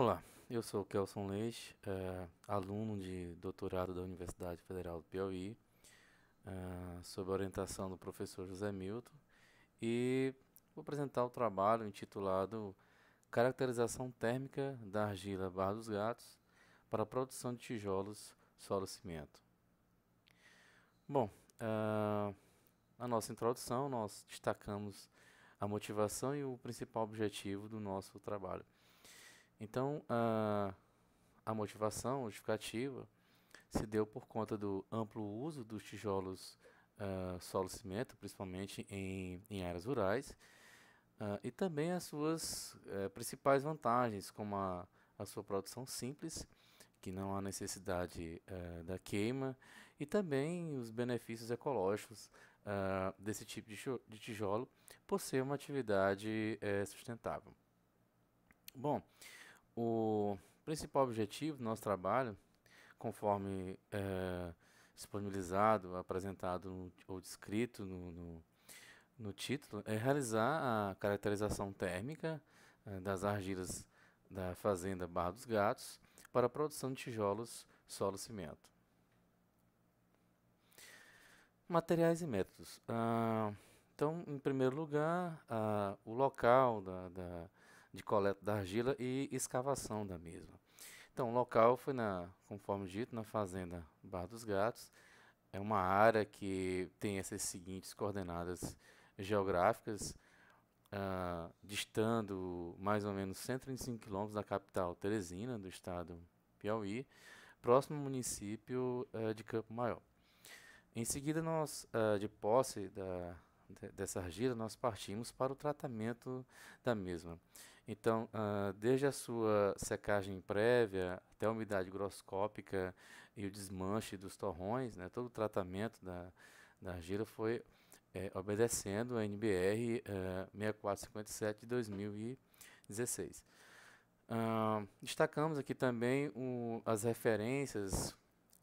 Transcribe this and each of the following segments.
Olá, eu sou Kelson Leite, eh, é, aluno de doutorado da Universidade Federal do Piauí, é, sob a orientação do professor José Milton, e vou apresentar o trabalho intitulado Caracterização Térmica da Argila Barra dos Gatos para a Produção de Tijolos Solo-Cimento. Bom, é, na nossa introdução nós destacamos a motivação e o principal objetivo do nosso trabalho – então, a, a motivação justificativa se deu por conta do amplo uso dos tijolos uh, eh, solo-cimento, principalmente em, em áreas rurais, uh, e também as suas uh, principais vantagens, como a, a sua produção simples, que não há necessidade uh, da queima, e também os benefícios ecológicos desse tipo de, tijolo, por ser uma atividade sustentável. Bom, o principal objetivo do nosso trabalho, conforme é, disponibilizado, apresentado ou descrito no, no, no, título, é realizar a caracterização térmica é, das argilas da fazenda Barra dos Gatos para a produção de tijolos solo-cimento. Materiais e métodos. Ah, então, em primeiro lugar, ah, o local da, da de coleta da argila e escavação da mesma. Então, o local foi, na, conforme dito, na fazenda Bar dos Gatos. É uma área que tem essas seguintes coordenadas geográficas, uh, distando mais ou menos 135 quilômetros da capital Teresina, do estado Piauí, próximo ao município uh, de Campo Maior. Em seguida, nós, uh, de posse da, de, dessa argila, nós partimos para o tratamento da mesma. Então, ah, desde a sua secagem prévia até a umidade grosscópica e o desmanche dos torrões, né, todo o tratamento da, da argila foi é, obedecendo a NBR é, 6457 de 2016. Uh, ah, destacamos aqui também o, as referências,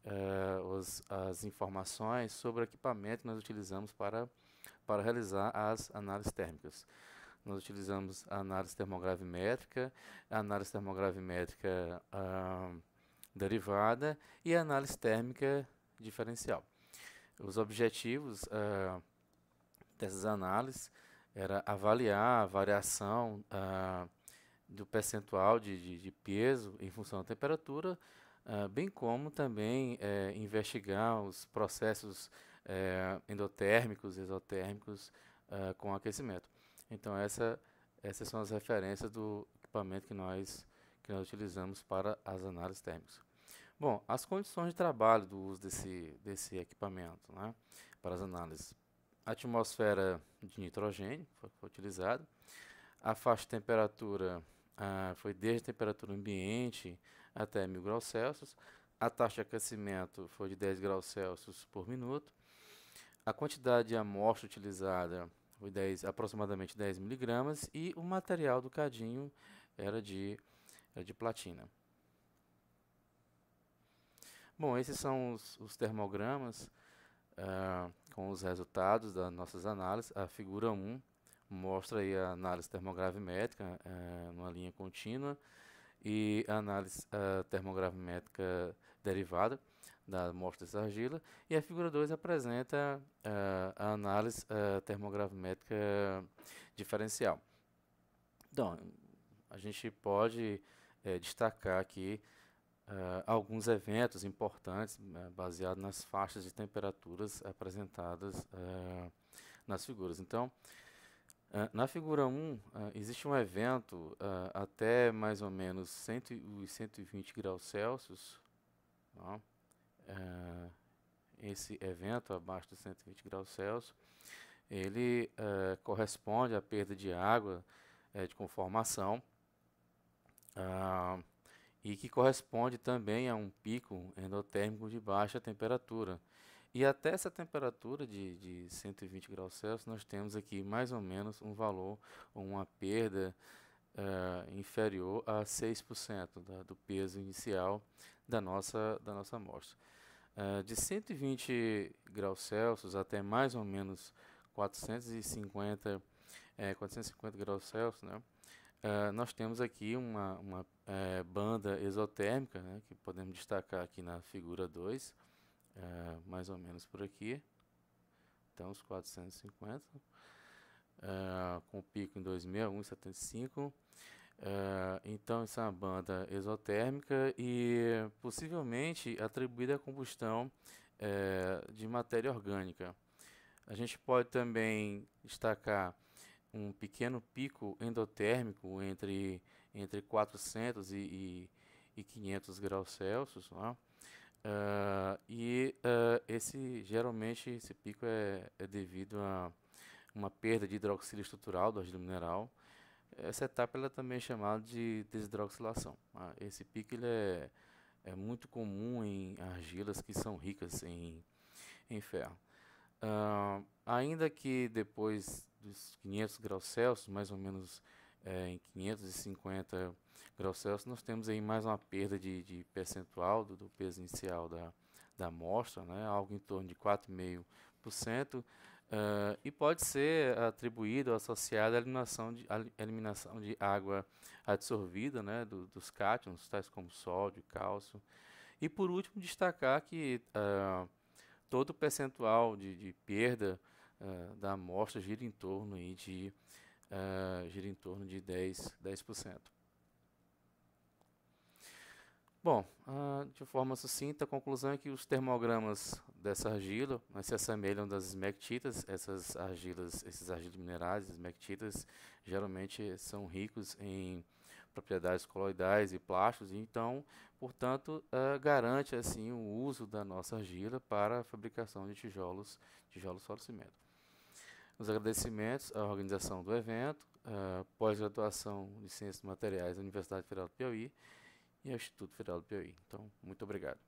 uh, os, as informações sobre o equipamento que nós utilizamos para, para realizar as análises térmicas nós utilizamos a análise termogravimétrica, a análise termogravimétrica ah, derivada e a análise térmica diferencial. Os objetivos ah, dessas análises era avaliar a variação ah, do percentual de, de, de, peso em função da temperatura, bem como também eh, investigar os processos eh, endotérmicos, exotérmicos com aquecimento. Então essa, essas são as referências do equipamento que nós, que nós utilizamos para as análises térmicas. Bom, as condições de trabalho do uso desse, desse equipamento né, para as análises. A atmosfera de nitrogênio foi, foi utilizada. A faixa de temperatura ah, foi desde a temperatura ambiente até 1000 graus Celsius. A taxa de aquecimento foi de 10 graus Celsius por minuto. A quantidade de amostra utilizada foi 10, aproximadamente 10 miligramas e o material do cadinho era de, era de platina. Bom, esses são os, os termogramas uh, com os resultados das nossas análises. A figura 1 mostra aí a análise termogravimétrica uh, numa linha contínua e a análise uh, termogravimétrica derivada da amostra dessa argila. E a figura 2 apresenta uh, a análise uh, termogravimétrica eh, diferencial. Então, a gente pode uh, destacar aqui alguns eventos importantes né, baseados nas faixas de temperaturas apresentadas nas figuras. Então, na figura 1, existe um evento até mais ou menos 100, 120 graus Celsius, tá? Eh, esse evento abaixo de 120 graus Celsius, ele uh, corresponde à perda de água uh, de conformação ah, e que corresponde também a um pico endotérmico de baixa temperatura. E até essa temperatura de, de 120 graus Celsius, nós temos aqui mais ou menos um valor, uma perda Uh, inferior a 6% da, do peso inicial da nossa, da nossa amostra. Eh, de 120 graus Celsius até mais ou menos 450, é, 450 graus Celsius, né? Eh, nós temos aqui uma, uma é, banda exotérmica, né, que podemos destacar aqui na figura 2, é, mais ou menos por aqui, então os 450, uh, com pico em 2000, 1,75, é, então, essa é uma banda exotérmica e possivelmente atribuída à combustão é, de matéria orgânica. A gente pode também destacar um pequeno pico endotérmico entre, entre 400 e, e, e 500 graus Celsius. Né? Uh, e esse geralmente esse pico é, é devido a uma perda de hidroxilo estrutural do argilo mineral essa etapa ela também é chamada de desidroxilação. Ah, esse pico ele é, é muito comum em argilas que são ricas em, em ferro. Ah, ainda que depois dos 500 graus Celsius, mais ou menos é, em 550 graus Celsius, nós temos aí mais uma perda de, de percentual do, do, peso inicial da, da amostra, né? algo em torno de 4,5%. Uh, e pode ser atribuído ou associado à eliminação de, à eliminação de água adsorvida né, do, dos cátions, tais como sódio, cálcio. E por último, destacar que uh, todo o percentual de, de perda uh, da amostra gira em torno aí de, gira em torno de 10%. 10%. Bom, ah, de forma sucinta, a conclusão é que os termogramas dessa argila se assemelham das smectitas. Essas argilas, esses argilos minerais, smectitas, geralmente são ricos em propriedades coloidais e plásticos, então, portanto, ah, garante assim o uso da nossa argila para a fabricação de tijolos, tijolos solo cimento. Os agradecimentos à organização do evento, ah, pós-graduação de Ciências Materiais da Universidade Federal do Piauí, e ao Instituto Federal do Piauí. Então, muito obrigado.